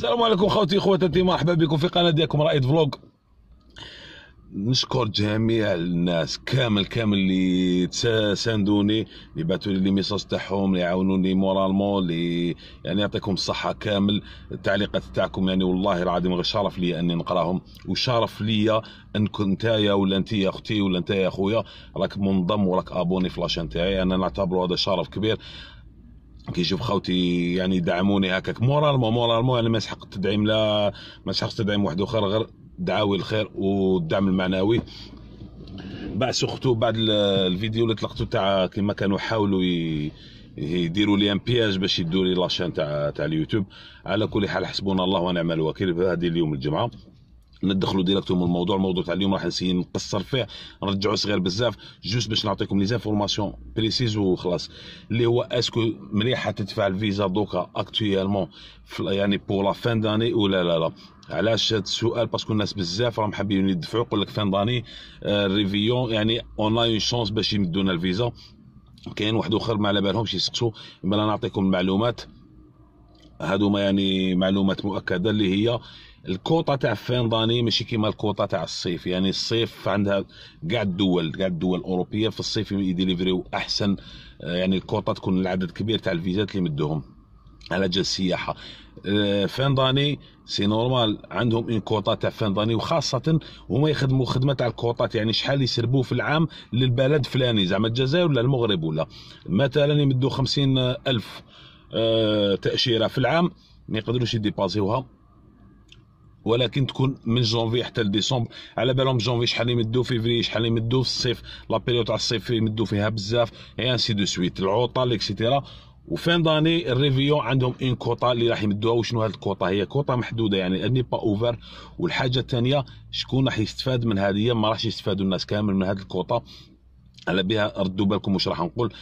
السلام عليكم خوتي خواتاتي مرحبا بكم في قناه ديالكم رائد فلوغ نشكر جميع الناس كامل كامل اللي ساندوني اللي بعثوا لي لي ميساج تاعهم اللي عاونوني مورالمون اللي يعني يعطيكم الصحه كامل التعليقات تاعكم يعني والله العظيم غير شرف لي اني نقراهم وشرف ليا كنت نتايا ولا انت يا اختي ولا انت يا خويا راك منضم وراك ابوني في لاشين تاعي انا نعتبره هذا شرف كبير كيشوف خوتي يعني يدعموني هكاك مورال مورالمون يعني ما يسحق التدعيم لا ما يسحقش تدعيم واحد اخر غير دعاوي الخير والدعم المعنوي بعد سورتو بعد الفيديو اللي طلقته تاع كيما كانوا حاولوا ي... يديروا لي ان بياج باش يدوا لي لاشين تاع تاع اليوتيوب على كل حال حسبنا الله ونعم الوكيل هذه اليوم الجمعه ندخلوا من الموضوع الموضوع تاع اليوم راح نسيي نقصر فيه نرجعوا صغير بزاف جوست باش نعطيكم لي زانفورماسيون بريسيز وخلاص اللي هو اسكو مليحه تدفع الفيزا دوكا اكتويلمون يعني بور لا فان داني ولا لا لا علاش هذا السؤال باسكو الناس بزاف راهم حابين يدفعوا يقول لك فان داني ريفيون يعني اون اون شونس باش يمدونا الفيزا كاين واحد اخر ما على بالهمش يسقسوا بلا نعطيكم المعلومات هادو ما يعني معلومات مؤكده اللي هي الكوطه تاع الفنضاني ماشي كيما الكوطه تاع الصيف يعني الصيف عندها كاع الدول كاع الدول الاوروبيه في الصيف يديليفريو احسن آه، يعني الكوطه تكون العدد كبير تاع الفيزات اللي مدوهم على جال السياحه آه، فنضاني سي نورمال عندهم اون كوطا تاع فنضاني وخاصه هما يخدموا خدمه تاع الكوطات يعني شحال يسربوه في العام للبلد فلاني زعما الجزائر ولا المغرب ولا مثلا يمدوا خمسين الف آه، تاشيره في العام ما يقدروش يديبازيوها ولكن تكون من جونفي حتى لديسمبر على بالهم جونفي شحال يمدو فيفري شحال يمدو في الصيف لا بيريود تاع الصيف يمدو فيها بزاف اي انسي دو سويت العطل اكسيتيرا وفين داني الريفيون عندهم اون كوطا اللي راح يمدوها وشنو هاد الكوطا هي كوطا محدوده يعني اني با اوفر والحاجه الثانيه شكون راح يستفاد من هذه ما راحش يستفادوا الناس كامل من هاد الكوطا على بها ردوا بالكم واش راح نقول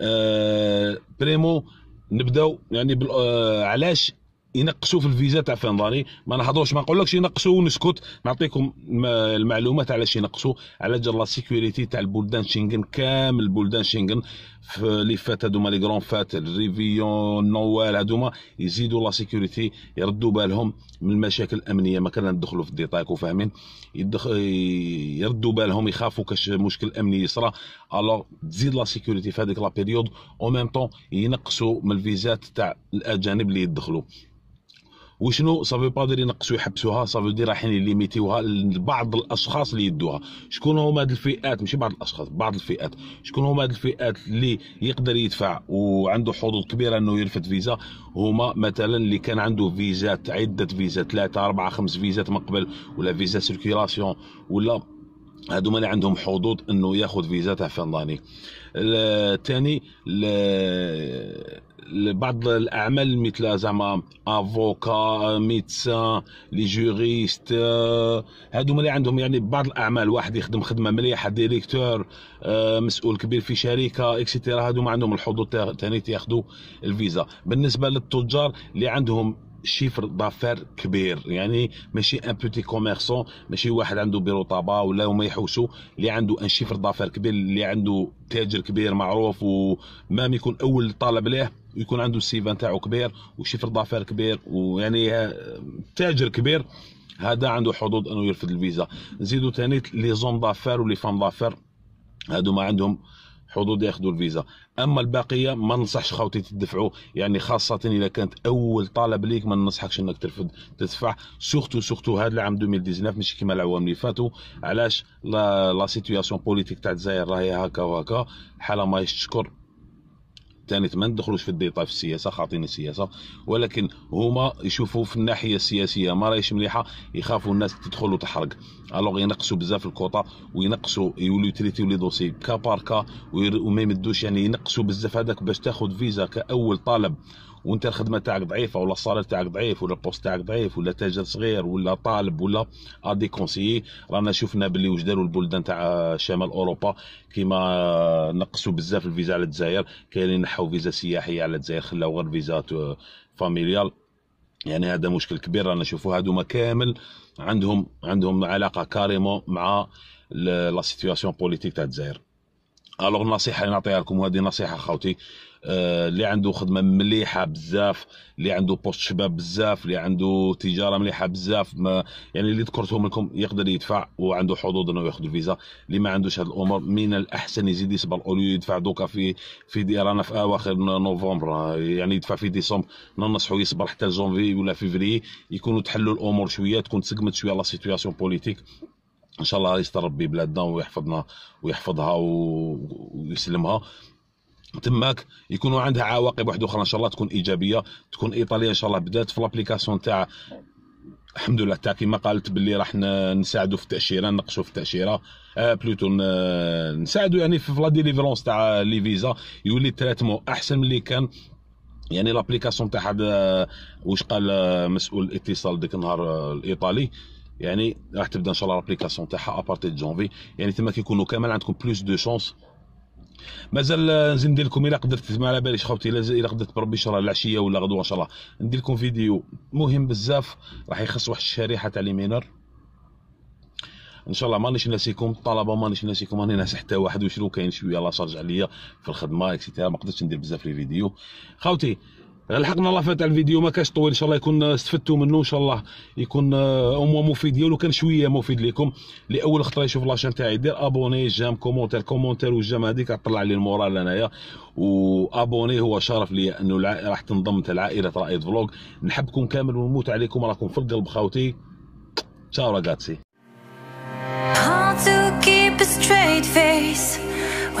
آه بريمو نبداو يعني آه، علاش ينقصوا في الفيزا تاع فنظري ما نحضروش ما نقولكش ينقصوا ونسكت نعطيكم المعلومات على ينقصوا على جال لا سيكوريتي تاع البلدان شنغن كامل البلدان شنغن لي فات هذوما لي غران فات الريفيون نوال هذوما يزيدوا لا سيكوريتي يردوا بالهم من المشاكل الامنيه ما كنا ندخلوا في الديتاي فاهمين يدخ... يردوا بالهم يخافوا كاش مشكل امني يصرى الوغ تزيد لا سيكوريتي في هذيك لا بيريود او ميم طون ينقصوا من الفيزات تاع الاجانب اللي يدخلوا وشنو سافو با دير ينقصوا يحبسوها سافو دير رايحين ليميتيوها لبعض الاشخاص اللي يدوها شكون هما هاد الفئات ماشي بعض الاشخاص بعض الفئات شكون هما هاد الفئات اللي يقدر يدفع وعنده حظوظ كبيره انه يرفد فيزا هما مثلا اللي كان عنده فيزات عده فيزات ثلاثه اربعه خمس فيزات من قبل ولا فيزا سيركيلاسيون ولا هادو اللي عندهم حظوظ انه ياخذ فيزا تاع فين الثاني بعض الاعمال مثل زعما افوكا ميدسان لي جوريست آه، هادو اللي عندهم يعني بعض الاعمال واحد يخدم خدمه مليحه ديريكتور آه، مسؤول كبير في شركه اكسيتيرا هادو ما عندهم الحظوظ تاني تاخذوا الفيزا بالنسبه للتجار اللي عندهم شيفر دافير كبير يعني ماشي ان بوتي كوميرسون ماشي واحد عنده بيرو طابا ولا هما يحوسو اللي عنده ان شيفر دافير كبير اللي عنده تاجر كبير معروف ومام يكون اول طالب ليه يكون عنده سيفان تاعو كبير وشيفر دافير كبير ويعني تاجر كبير هذا عنده حظوظ انه يرفض الفيزا نزيدو ثاني لي زون دافير ولي فام دافير هادو ما عندهم حدود ياخذوا الفيزا اما الباقيه ما ننصحش خاوتي تدفعوا يعني خاصه اذا كانت اول طلب ليك ما ننصحكش انك ترفض تدفع سورتو سورتو هذا العام 2019 ماشي كما العوام اللي فاتوا علاش لا سيتوياسيون بوليتيك تاع الجزائر راهي هكا وهكا حاله ما تشكر الثاني ما ندخلوش في الديطا في السياسه خاطين السياسه ولكن هما يشوفوا في الناحيه السياسيه ما رايش مليحه يخافوا الناس تدخل وتحرق الوغ ينقصوا بزاف الكوطا وينقصوا يوليو تريتيو لي دوسي كا بار كا وما يمدوش يعني ينقصوا بزاف هذاك باش تاخذ فيزا كاول طالب وانت الخدمه تاعك ضعيفه ولا الصالير تاعك ضعيف ولا البوست تاعك ضعيف ولا تاجر صغير ولا طالب ولا ادي كونسي رانا شفنا باللي واش داروا البلدان تاع شمال اوروبا كيما نقصوا بزاف الفيزا على الجزائر كاين اللي نحوا فيزا سياحيه على الجزائر خلاو غير فيزا فاميليال يعني هذا مشكل كبير رانا نشوفوا هذوما كامل عندهم عندهم علاقه كاريمون مع لا سيتوياسيون بوليتيك تاع الجزائر الوغ النصيحه اللي نعطيها لكم وهذه نصيحه خاوتي آه، اللي عنده خدمه مليحه بزاف اللي عنده بوست شباب بزاف اللي عنده تجاره مليحه بزاف ما يعني اللي ذكرتهم لكم يقدر يدفع وعنده حظوظ انه ياخذ الفيزا اللي ما عندوش هذه الامور من الاحسن يزيد يصبر اولو يدفع دوكا في في رانا في اواخر نوفمبر آه، يعني يدفع في ديسمبر ننصحو يصبر حتى جونفي ولا فيفري يكونوا تحلوا الامور شويه تكون تسقمت شويه لا سيتوياسيون بوليتيك ان شاء الله يستر ربي بلادنا ويحفظنا ويحفظها ويسلمها تماك يكونوا عندها عواقب واحده اخرى ان شاء الله تكون ايجابيه تكون ايطاليا ان شاء الله بدات في لابليكاسيون تاع الحمد لله تاع كيما قالت باللي راح نساعدوا في التاشيره نقشوا في التاشيره آه بلوتو نساعدوا يعني في لا ديليفرونس تاع لي فيزا يولي تراتمون احسن من اللي كان يعني لابليكاسيون تاع واش قال مسؤول الاتصال ديك النهار الايطالي يعني راح تبدا ان شاء الله لابليكاسيون تاعها ابارتي جونفي يعني تما كيكونوا كامل عندكم بلوس دو شونس مازال نزيد ندير لكم الا قدرت ما على باليش خوتي الا قدرت بربي ان شاء الله العشيه ولا غدوه ان شاء الله ندير لكم فيديو مهم بزاف راح يخص واحد الشريحه تاع لي مينور ان شاء الله مانيش ناسيكم الطلبه مانيش ناسيكم راني ناس حتى واحد وشرو كاين شويه لا شارج عليا في الخدمه اكسيتيرا ما قدرتش ندير بزاف لي فيديو خاوتي لحقنا لافان تاع الفيديو ما كاش طويل ان شاء الله يكون آه، استفدتوا منه ان شاء الله يكون آه، اموا مفيد ديالو كان شويه مفيد لكم لاول خطره يشوف لاشين تاعي دير ابوني جام كومونتير كومونتير وجام هذيك طلع لي المورال انايا وابوني هو شرف لي انه الع... راح تنضم تاع لعائله رائد فلوغ نحبكم كامل ونموت عليكم راكم في القلب خاوتي تشاو راغاتسي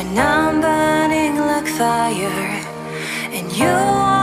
When I'm burning like fire and you